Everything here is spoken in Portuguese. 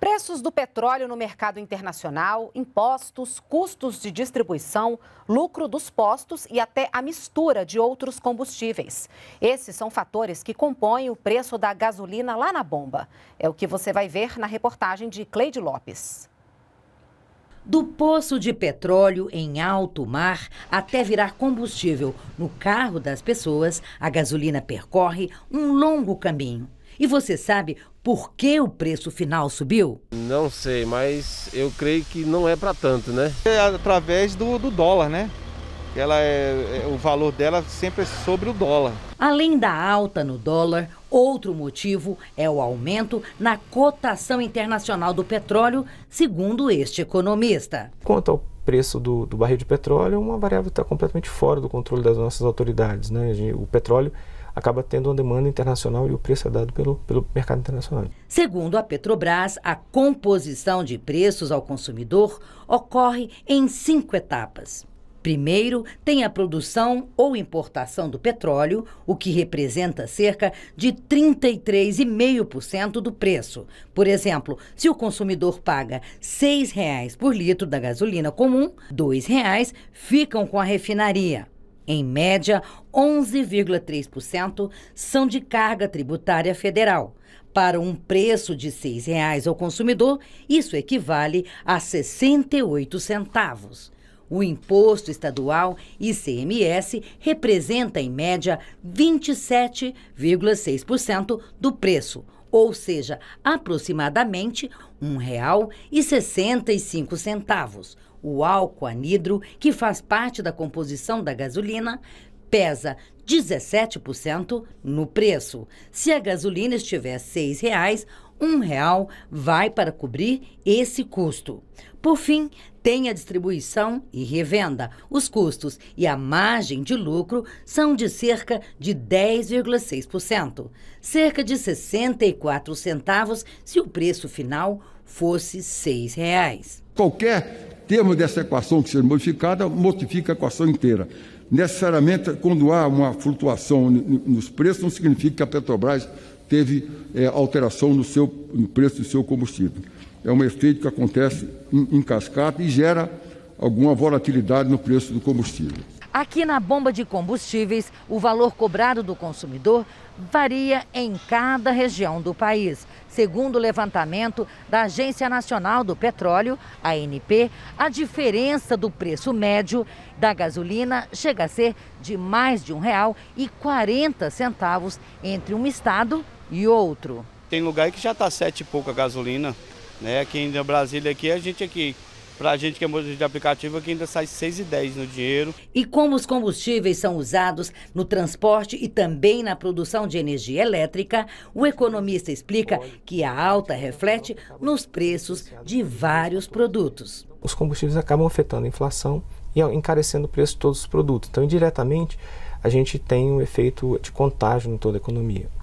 Preços do petróleo no mercado internacional, impostos, custos de distribuição, lucro dos postos e até a mistura de outros combustíveis. Esses são fatores que compõem o preço da gasolina lá na bomba. É o que você vai ver na reportagem de Cleide Lopes. Do poço de petróleo em alto mar até virar combustível no carro das pessoas, a gasolina percorre um longo caminho. E você sabe por que o preço final subiu? Não sei, mas eu creio que não é para tanto, né? É através do, do dólar, né? Ela é, é, o valor dela sempre é sobre o dólar. Além da alta no dólar, outro motivo é o aumento na cotação internacional do petróleo, segundo este economista. Quanto ao preço do, do barril de petróleo, é uma variável está completamente fora do controle das nossas autoridades. Né? O petróleo acaba tendo uma demanda internacional e o preço é dado pelo, pelo mercado internacional. Segundo a Petrobras, a composição de preços ao consumidor ocorre em cinco etapas. Primeiro, tem a produção ou importação do petróleo, o que representa cerca de 33,5% do preço. Por exemplo, se o consumidor paga R$ 6,00 por litro da gasolina comum, R$ 2,00 ficam com a refinaria. Em média, 11,3% são de carga tributária federal. Para um preço de R$ 6,00 ao consumidor, isso equivale a 68 centavos. O imposto estadual ICMS representa, em média, 27,6% do preço, ou seja, aproximadamente R$ 1,65 o álcool anidro, que faz parte da composição da gasolina, pesa 17% no preço. Se a gasolina estiver R$ 6,00, um real vai para cobrir esse custo. Por fim, tem a distribuição e revenda. Os custos e a margem de lucro são de cerca de 10,6%, cerca de 64 centavos se o preço final fosse R$ 6,00. Qualquer termo dessa equação que seja modificada, modifica a equação inteira. Necessariamente, quando há uma flutuação nos preços, não significa que a Petrobras teve é, alteração no, seu, no preço do seu combustível. É um efeito que acontece em, em cascata e gera alguma volatilidade no preço do combustível. Aqui na bomba de combustíveis, o valor cobrado do consumidor varia em cada região do país. Segundo o levantamento da Agência Nacional do Petróleo, ANP, a diferença do preço médio da gasolina chega a ser de mais de R$ 1,40 entre um estado e outro. Tem lugar que já está sete e pouco a gasolina, né? Aqui em Brasília aqui a gente aqui para a gente que é motorista de aplicativo, aqui ainda sai 6,10 no dinheiro. E como os combustíveis são usados no transporte e também na produção de energia elétrica, o economista explica que a alta reflete nos preços de vários produtos. Os combustíveis acabam afetando a inflação e encarecendo o preço de todos os produtos. Então, indiretamente, a gente tem um efeito de contágio em toda a economia.